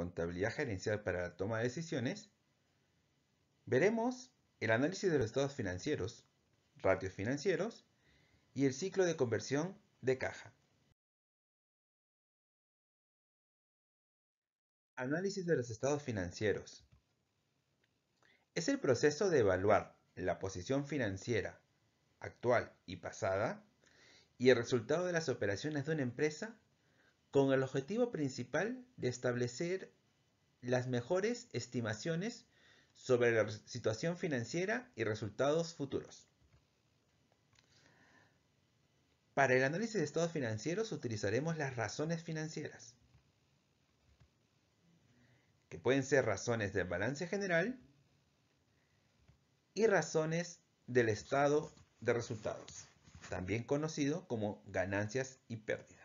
contabilidad gerencial para la toma de decisiones, veremos el análisis de los estados financieros, ratios financieros y el ciclo de conversión de caja. Análisis de los estados financieros. Es el proceso de evaluar la posición financiera actual y pasada y el resultado de las operaciones de una empresa con el objetivo principal de establecer las mejores estimaciones sobre la situación financiera y resultados futuros. Para el análisis de estados financieros utilizaremos las razones financieras, que pueden ser razones del balance general y razones del estado de resultados, también conocido como ganancias y pérdidas.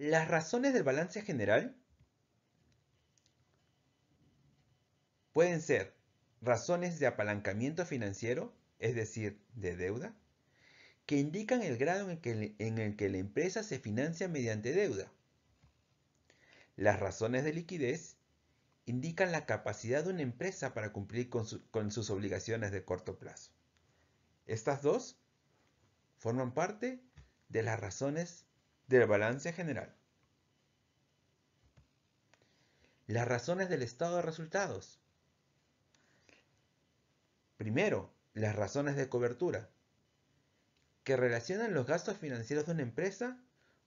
Las razones del balance general pueden ser razones de apalancamiento financiero, es decir, de deuda, que indican el grado en el que, la empresa se financia mediante deuda. Las razones de liquidez indican la capacidad de una empresa para cumplir con, con sus obligaciones de corto plazo. Estas dos forman parte de las razones del balance general. Las razones del estado de resultados. Primero, las razones de cobertura, que relacionan los gastos financieros de una empresa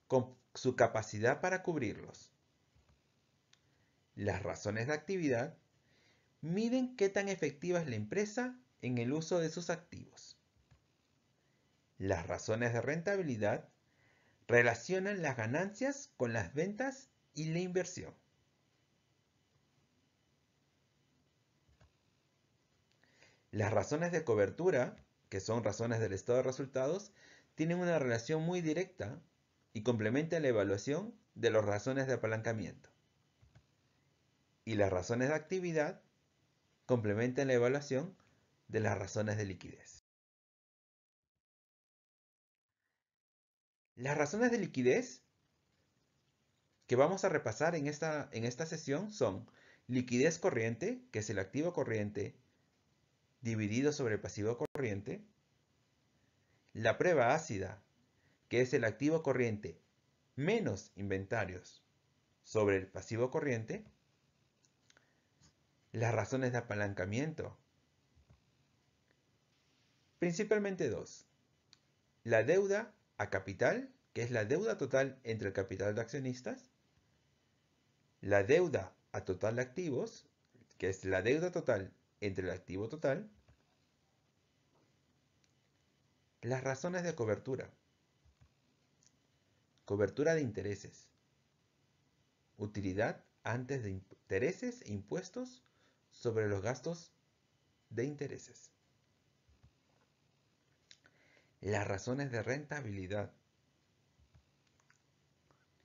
con su capacidad para cubrirlos. Las razones de actividad miden qué tan efectiva es la empresa en el uso de sus activos. Las razones de rentabilidad Relacionan las ganancias con las ventas y la inversión. Las razones de cobertura, que son razones del estado de resultados, tienen una relación muy directa y complementan la evaluación de las razones de apalancamiento. Y las razones de actividad complementan la evaluación de las razones de liquidez. Las razones de liquidez que vamos a repasar en esta, en esta sesión son liquidez corriente, que es el activo corriente dividido sobre el pasivo corriente, la prueba ácida, que es el activo corriente menos inventarios sobre el pasivo corriente, las razones de apalancamiento, principalmente dos, la deuda a capital, que es la deuda total entre el capital de accionistas, la deuda a total de activos, que es la deuda total entre el activo total, las razones de cobertura, cobertura de intereses, utilidad antes de intereses e impuestos sobre los gastos de intereses las razones de rentabilidad.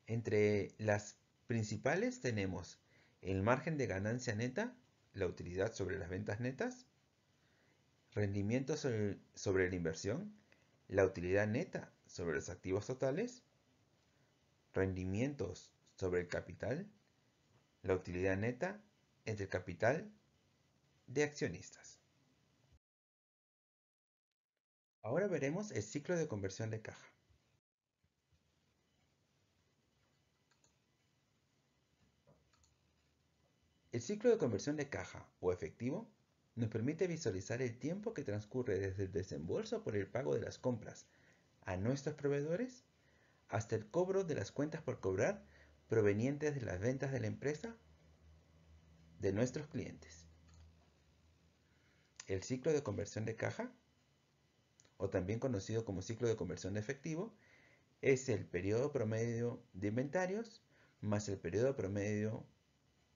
Entre las principales tenemos el margen de ganancia neta, la utilidad sobre las ventas netas, rendimientos sobre la inversión, la utilidad neta sobre los activos totales, rendimientos sobre el capital, la utilidad neta entre el capital de accionistas. Ahora veremos el ciclo de conversión de caja. El ciclo de conversión de caja o efectivo nos permite visualizar el tiempo que transcurre desde el desembolso por el pago de las compras a nuestros proveedores hasta el cobro de las cuentas por cobrar provenientes de las ventas de la empresa de nuestros clientes. El ciclo de conversión de caja o también conocido como ciclo de conversión de efectivo, es el periodo promedio de inventarios más el periodo promedio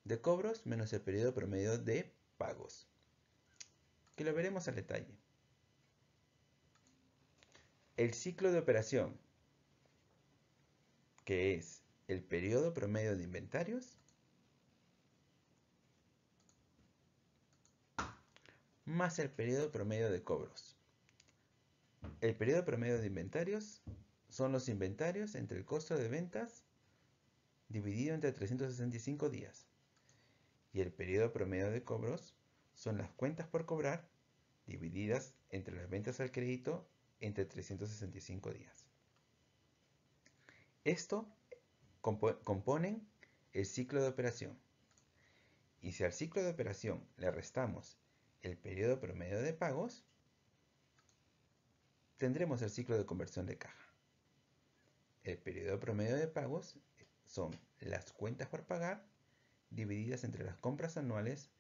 de cobros menos el periodo promedio de pagos, que lo veremos al detalle. El ciclo de operación, que es el periodo promedio de inventarios más el periodo promedio de cobros. El periodo promedio de inventarios son los inventarios entre el costo de ventas dividido entre 365 días. Y el periodo promedio de cobros son las cuentas por cobrar divididas entre las ventas al crédito entre 365 días. Esto componen el ciclo de operación. Y si al ciclo de operación le restamos el periodo promedio de pagos, tendremos el ciclo de conversión de caja. El periodo promedio de pagos son las cuentas por pagar divididas entre las compras anuales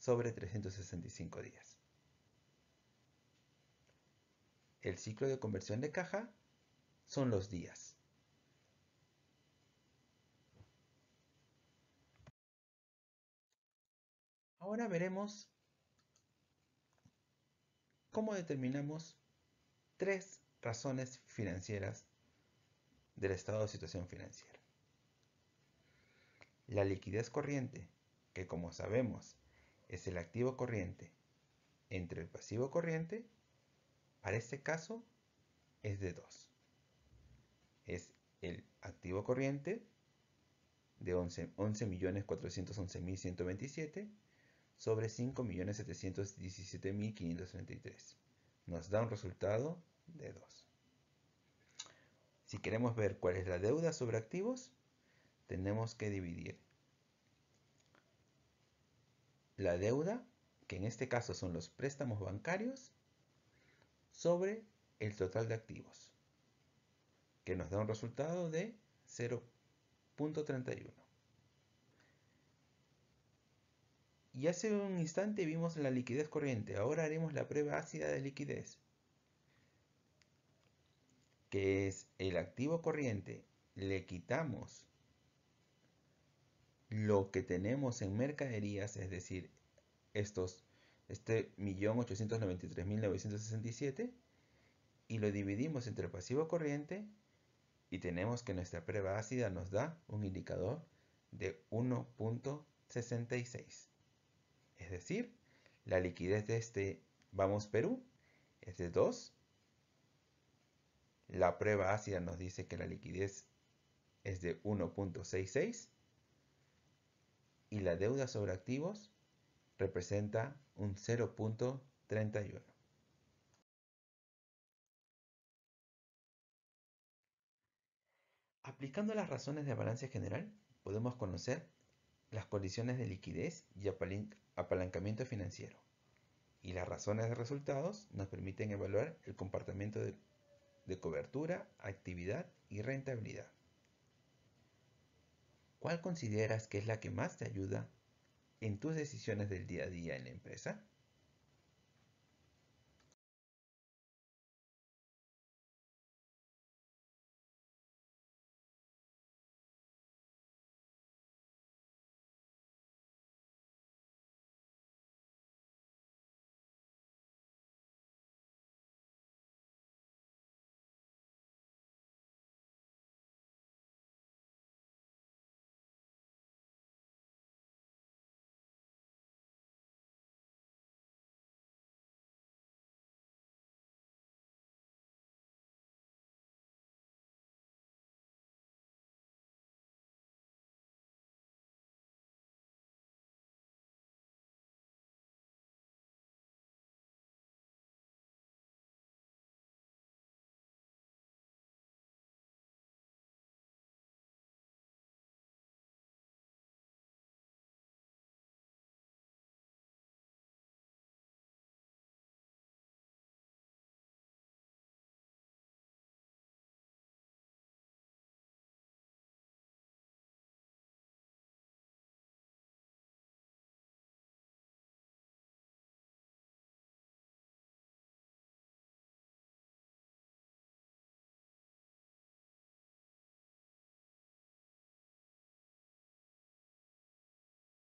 sobre 365 días. El ciclo de conversión de caja son los días. Ahora veremos cómo determinamos tres razones financieras del estado de situación financiera. La liquidez corriente, que como sabemos es el activo corriente entre el pasivo corriente, para este caso es de 2. Es el activo corriente de 11.411.127 sobre 5.717.533. Nos da un resultado si queremos ver cuál es la deuda sobre activos, tenemos que dividir la deuda, que en este caso son los préstamos bancarios, sobre el total de activos, que nos da un resultado de 0.31. Y hace un instante vimos la liquidez corriente, ahora haremos la prueba ácida de liquidez que es el activo corriente, le quitamos lo que tenemos en mercaderías, es decir, estos, este 1.893.967, y lo dividimos entre pasivo corriente, y tenemos que nuestra prueba ácida nos da un indicador de 1.66. Es decir, la liquidez de este Vamos Perú es de 2 la prueba ácida nos dice que la liquidez es de 1.66 y la deuda sobre activos representa un 0.31. Aplicando las razones de balance general, podemos conocer las condiciones de liquidez y apalancamiento financiero. Y las razones de resultados nos permiten evaluar el comportamiento de de cobertura, actividad y rentabilidad. ¿Cuál consideras que es la que más te ayuda en tus decisiones del día a día en la empresa?